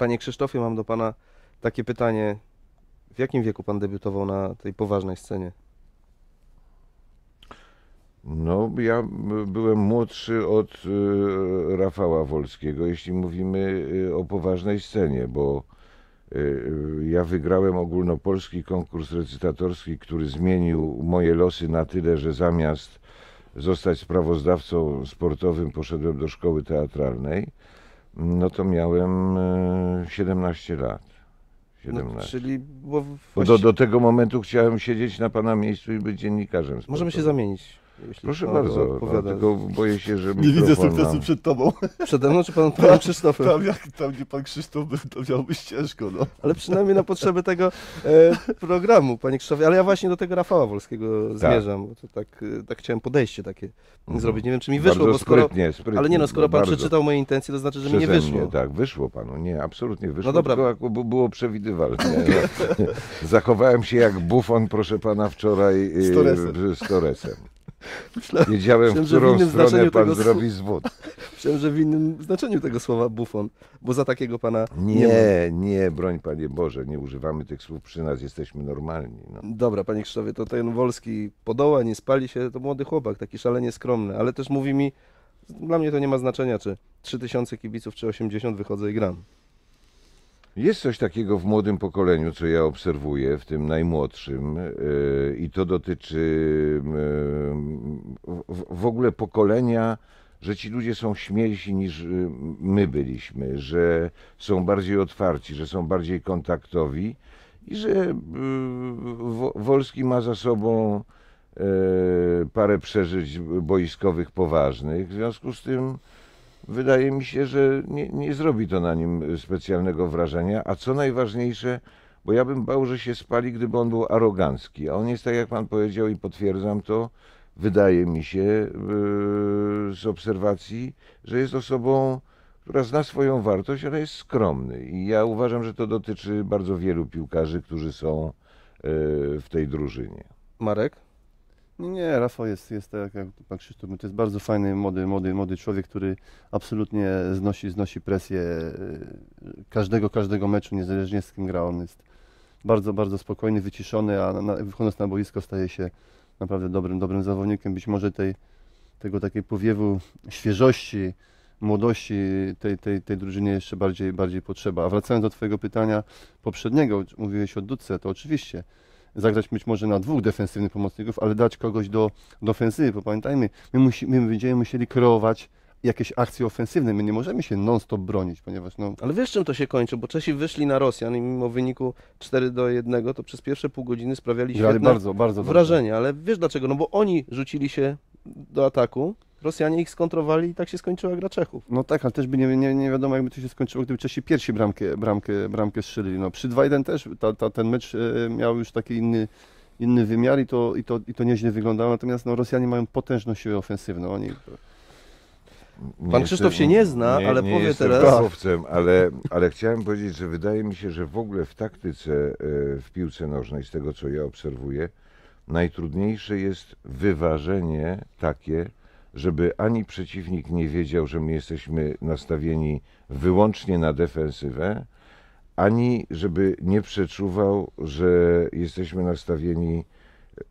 Panie Krzysztofie, mam do Pana takie pytanie. W jakim wieku Pan debiutował na tej poważnej scenie? No, ja byłem młodszy od y, Rafała Wolskiego, jeśli mówimy y, o poważnej scenie, bo y, ja wygrałem ogólnopolski konkurs recytatorski, który zmienił moje losy na tyle, że zamiast zostać sprawozdawcą sportowym, poszedłem do szkoły teatralnej no to miałem 17 e, lat. 17. No, czyli bo właśnie... do, do tego momentu chciałem siedzieć na pana miejscu i być dziennikarzem. Sportowym. Możemy się zamienić. Proszę bardzo, no, tylko boję się, że Nie widzę sukcesu przed tobą. Przede mną czy panem, panem tak, Krzysztofem? Tam, jak, tam, gdzie pan Krzysztof był, to miałbyś ciężko. No. Ale przynajmniej na potrzeby tego e, programu, panie Krzysztofie. Ale ja właśnie do tego Rafała Wolskiego tak. zmierzam. Tak. To tak, e, tak chciałem podejście takie mhm. zrobić. Nie wiem, czy mi wyszło, bardzo bo skoro... Sprytnie, sprytnie, ale nie no, skoro pan przeczytał moje intencje, to znaczy, że mi nie wyszło. tak, wyszło panu. Nie, absolutnie wyszło, no dobra. tylko było przewidywalne. No. Zachowałem się jak bufon, proszę pana, wczoraj e, z Toresem. Myślałem, Wiedziałem, w którą w stronę pan tego... zrobi zwód. Myślałem, że w innym znaczeniu tego słowa bufon, bo za takiego pana nie Nie, nie, broń Panie Boże, nie używamy tych słów, przy nas jesteśmy normalni. No. Dobra, Panie Krzysztofie, to ten Wolski podoła, nie spali się, to młody chłopak, taki szalenie skromny, ale też mówi mi, dla mnie to nie ma znaczenia, czy 3000 kibiców, czy 80 wychodzę i gram. Jest coś takiego w młodym pokoleniu, co ja obserwuję, w tym najmłodszym, yy, i to dotyczy yy, w ogóle pokolenia, że ci ludzie są śmielsi niż y, my byliśmy, że są bardziej otwarci, że są bardziej kontaktowi i że y, Wolski ma za sobą e, parę przeżyć boiskowych poważnych. W związku z tym wydaje mi się, że nie, nie zrobi to na nim specjalnego wrażenia. A co najważniejsze, bo ja bym bał, że się spali, gdyby on był arogancki. A on jest tak, jak pan powiedział i potwierdzam to, wydaje mi się e, z obserwacji, że jest osobą, która zna swoją wartość, ale jest skromny. I ja uważam, że to dotyczy bardzo wielu piłkarzy, którzy są e, w tej drużynie. Marek? Nie, Rafał jest, jest tak jak pan Krzysztof, to jest bardzo fajny, młody, młody, młody człowiek, który absolutnie znosi, znosi presję e, każdego, każdego meczu, niezależnie z kim gra. On jest bardzo, bardzo spokojny, wyciszony, a na, wychodząc na boisko staje się naprawdę dobrym, dobrym zawodnikiem. Być może tej, tego takiej powiewu świeżości, młodości tej, tej, tej drużynie jeszcze bardziej, bardziej potrzeba. A wracając do Twojego pytania poprzedniego, mówiłeś o Dudce, to oczywiście zagrać być może na dwóch defensywnych pomocników, ale dać kogoś do, do ofensywy, bo pamiętajmy, my, musi, my będziemy musieli kreować jakieś akcje ofensywne. My nie możemy się non-stop bronić, ponieważ no... Ale wiesz czym to się kończy, bo Czesi wyszli na Rosjan i mimo wyniku 4 do 1, to przez pierwsze pół godziny sprawiali się bardzo, bardzo wrażenie. Dobrze. Ale wiesz dlaczego? No bo oni rzucili się do ataku, Rosjanie ich skontrowali i tak się skończyła gra Czechów. No tak, ale też by nie, nie, nie wiadomo, jakby to się skończyło, gdyby Czesi pierwsi bramkę, bramkę, bramkę strzelili. No, przy 2-1 też ta, ta, ten mecz e, miał już taki inny, inny wymiar i to, i, to, i to nieźle wyglądało. Natomiast no, Rosjanie mają potężną siłę ofensywną. Oni... Pan Krzysztof się nie zna, nie, ale nie powie teraz. Fachowcem, ale, ale chciałem powiedzieć, że wydaje mi się, że w ogóle w taktyce e, w piłce nożnej, z tego co ja obserwuję, najtrudniejsze jest wyważenie takie, żeby ani przeciwnik nie wiedział, że my jesteśmy nastawieni wyłącznie na defensywę, ani żeby nie przeczuwał, że jesteśmy nastawieni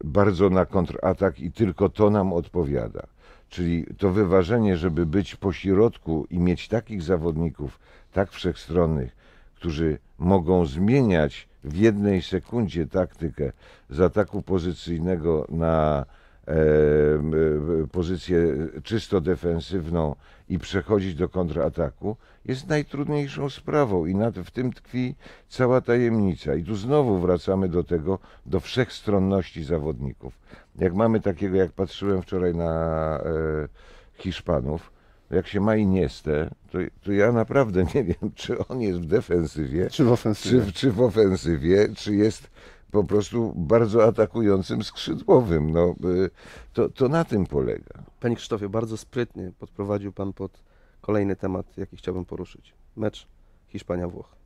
bardzo na kontratak i tylko to nam odpowiada. Czyli to wyważenie, żeby być pośrodku i mieć takich zawodników, tak wszechstronnych, którzy mogą zmieniać w jednej sekundzie taktykę z ataku pozycyjnego na E, pozycję czysto defensywną i przechodzić do kontrataku, jest najtrudniejszą sprawą i w tym tkwi cała tajemnica. I tu znowu wracamy do tego, do wszechstronności zawodników. Jak mamy takiego, jak patrzyłem wczoraj na e, Hiszpanów, jak się ma Iniestę, to, to ja naprawdę nie wiem, czy on jest w defensywie, czy w ofensywie, czy, czy, w ofensywie, czy jest po prostu bardzo atakującym skrzydłowym. No, y, to, to na tym polega. Panie Krzysztofie, bardzo sprytnie podprowadził Pan pod kolejny temat, jaki chciałbym poruszyć. Mecz Hiszpania-Włoch.